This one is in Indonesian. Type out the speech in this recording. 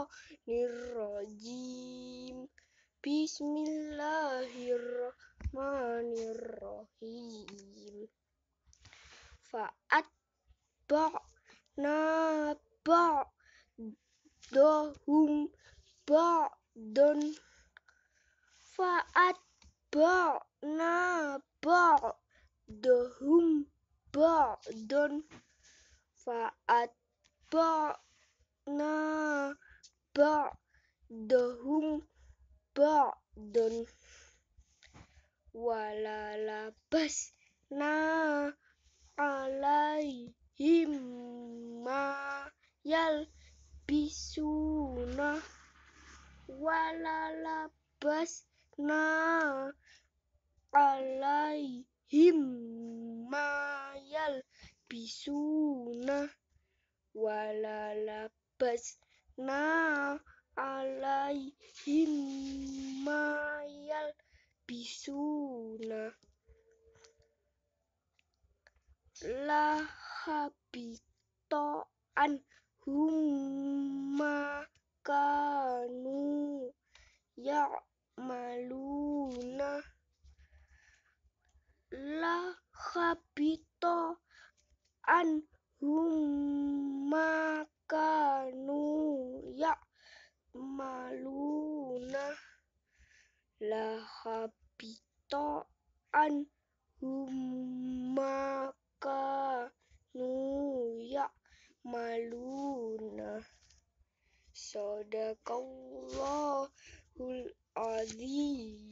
Bismillahirrahmanirrahim. Bismillahirrahmanirrahim. Fa'at ba na ba'na ba don fa'at ba na ba'na ba don fa'at ba ba'na ba'dahum ba'dun walalabas na alaihim ma yal bisuna walalabas na alaihim ma yal bisuna walalabas na alaihim mayal bisuna lahabito an humma ya maluna, lahabito an humakanu maluna habito an humaka nuya maluna sadaqallahul azim